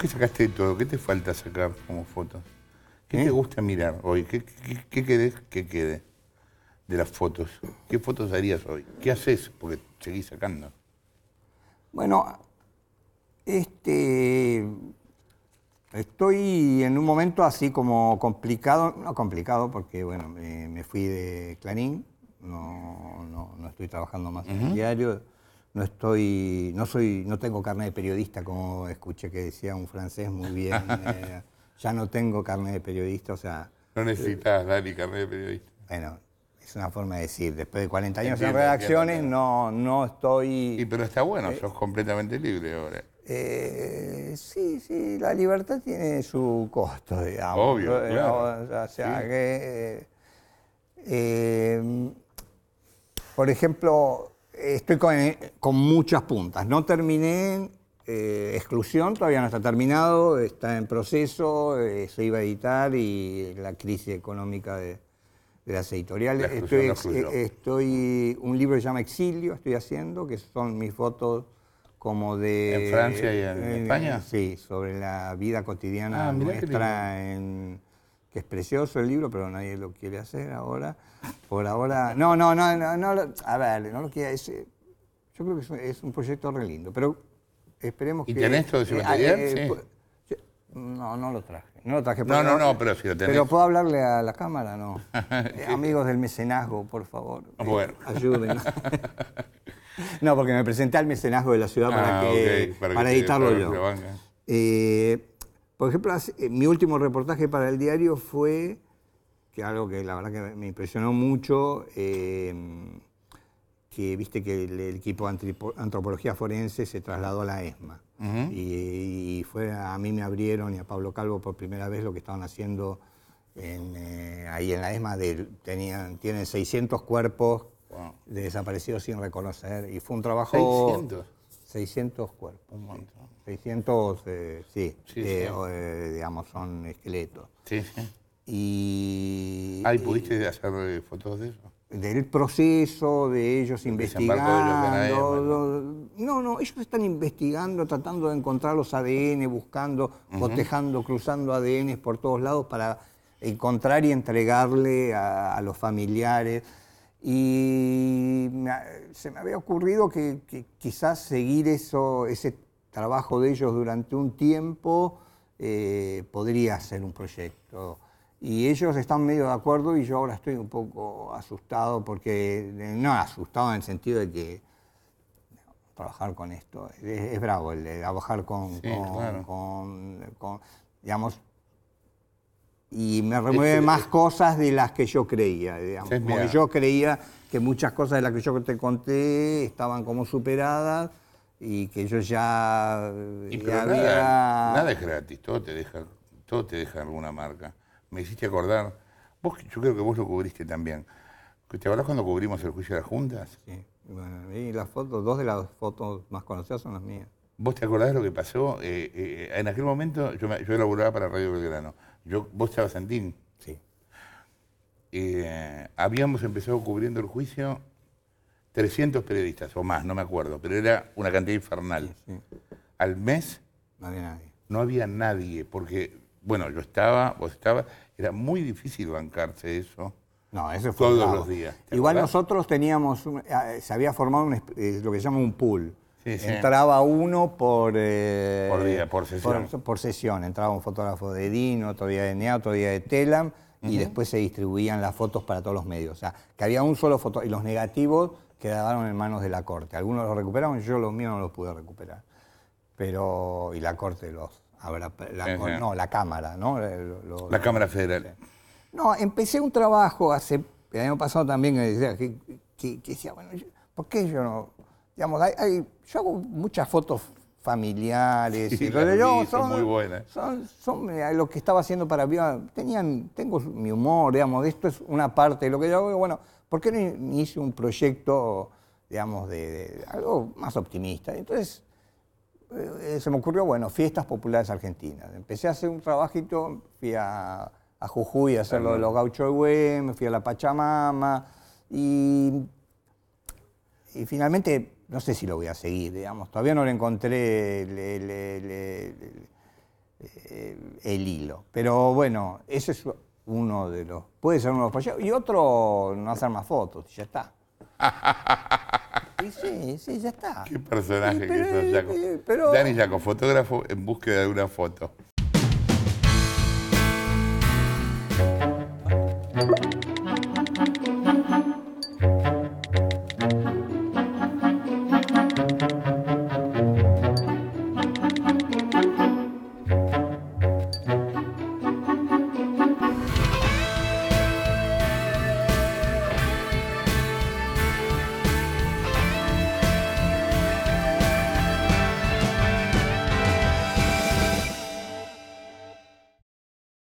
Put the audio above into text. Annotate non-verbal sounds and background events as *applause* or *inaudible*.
¿Qué sacaste de todo, ¿qué te falta sacar como fotos? ¿Qué te ¿Eh? gusta mirar hoy? ¿Qué, qué, querés que quede de las fotos? ¿Qué fotos harías hoy? ¿Qué haces? Porque seguís sacando. Bueno, este. Estoy en un momento así como complicado, no complicado porque bueno, me, fui de Clarín, no, estoy trabajando más en el diario no estoy, no soy, no tengo carne de periodista, como escuché que decía un francés muy bien. *laughs* Eh, ya no tengo carne de periodista, o sea. No necesitas, Dani, carne de periodista. Bueno, es una forma de decir. Después de 40 años en redacciones, no, no estoy. Y pero está bueno, eh, sos completamente libre ahora. Eh, sí, sí, la libertad tiene su costo, digamos. Obvio. O sea, que. por ejemplo, estoy eh, con, muchas puntas. No terminé eh, exclusión, todavía no está terminado, está en proceso, eh, se iba a editar y la crisis económica de, las editoriales. estoy, un libro se llama Exilio, estoy haciendo, que son mis fotos como de... En Francia y en, España. Sí, sobre la vida cotidiana ah, nuestra en que es precioso el libro, pero nadie lo quiere hacer ahora. Por ahora, no, no, no, no, a ver, no lo quiera. Es, eh, yo creo que es un, proyecto re lindo, pero esperemos que... ¿Y tenés todo ese eh, material? Eh, pues, No, no lo traje. No lo traje. No, no, no, pero si lo Pero puedo hablarle a la cámara, ¿no? *laughs* Eh, amigos del mecenazgo, por favor. Bueno. ayuden. *laughs* no, porque me presenté al mecenazgo de la ciudad ah, para, que, para, editarlo yo. Por ejemplo, eh, mi último reportaje para el diario fue, que algo que la verdad que me impresionó mucho, eh, que viste que el, equipo de antropología forense se trasladó a la ESMA. y, fue a mí me abrieron y a Pablo Calvo por primera vez lo que estaban haciendo eh, ahí en la ESMA. tenían, tienen 600 cuerpos de desaparecidos sin reconocer. Y fue un trabajo... 600 cuerpos. Un montón. 600, eh, sí, eh, digamos, son esqueletos. Sí, Y, pudiste hacer eh, fotos de eso? Del proceso, de ellos investigando. No, no, ellos están investigando, tratando de encontrar los ADN, buscando, cotejando, cruzando ADN por todos lados para encontrar y entregarle a los familiares. Y se me había ocurrido que, quizás seguir eso, ese trabajo de ellos durante un tiempo eh, podría ser un proyecto. Y ellos están medio de acuerdo y yo ahora estoy un poco asustado porque, eh, no asustado en el sentido de que trabajar con esto es, bravo, el de trabajar con, con digamos, y me remueve más eh, cosas de las que yo creía, digamos. Porque yo creía que muchas cosas de las que yo te conté estaban como superadas y que yo ya, eh, había... nada, es gratis, todo te deja, todo te deja alguna marca. Me hiciste acordar, vos yo creo que vos lo cubriste también. ¿Te acordás cuando cubrimos el juicio de las juntas? Sí, bueno, y las fotos, dos de las fotos más conocidas son las mías. ¿Vos te acordás lo que pasó? Eh, eh, en aquel momento yo, yo elaboraba para Radio Belgrano. Yo, vos estabas en DIN. Sí. Eh, habíamos empezado cubriendo el juicio 300 periodistas o más, no me acuerdo, pero era una cantidad infernal. Al mes no había nadie. No había nadie, porque, bueno, yo estaba, vos estabas, era muy difícil bancarse eso. No, eso fue todos los días. Igual nosotros teníamos, se había formado lo que se llama un pool Entraba uno por, eh, por día, por sesión. Por, sesión. Entraba un fotógrafo de Dino, otro día de NEA, otro día de Telam, y después se distribuían las fotos para todos los medios. O sea, que había un solo fotógrafo. Y los negativos quedaron en manos de la corte. Algunos los recuperaron, yo los míos no los pude recuperar. Pero. Y la corte los habrá. no, la cámara, ¿no? Eh, la Cámara Federal. No, empecé un trabajo hace. El año pasado también que decía, que, que, decía bueno, ¿por qué yo no.? Digamos, yo hago muchas fotos familiares. y yo, son, muy buenas. Son, lo que estaba haciendo para mí Tenían, tengo mi humor, digamos, esto es una parte de lo que yo hago. Bueno, ¿por qué no hice un proyecto, digamos, de, algo más optimista? Entonces, eh, se me ocurrió, bueno, fiestas populares argentinas. Empecé a hacer un trabajito, fui a, Jujuy a hacer lo de los gauchos de me fui a la Pachamama y, y finalmente no sé si lo voy a seguir, digamos, todavía no le encontré el, hilo. Pero bueno, ese es uno de los, puede ser uno de los fallos, Y otro, no hacer más fotos, ya está. sí, sí, ya está. Qué personaje pero, que sos, Jaco. Dani Jaco, fotógrafo en búsqueda de una foto.